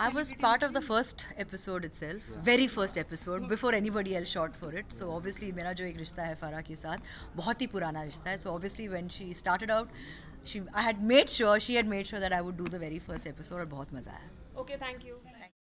I was part of the first episode itself, yeah. very first episode before anybody else shot for it. So obviously मेरा जो एक रिश्ता है फारा के साथ बहुत ही पुराना रिश्ता है. So obviously when she started out, she I had made sure she had made sure that I would do the very first episode और बहुत मजा आया. Okay, thank you.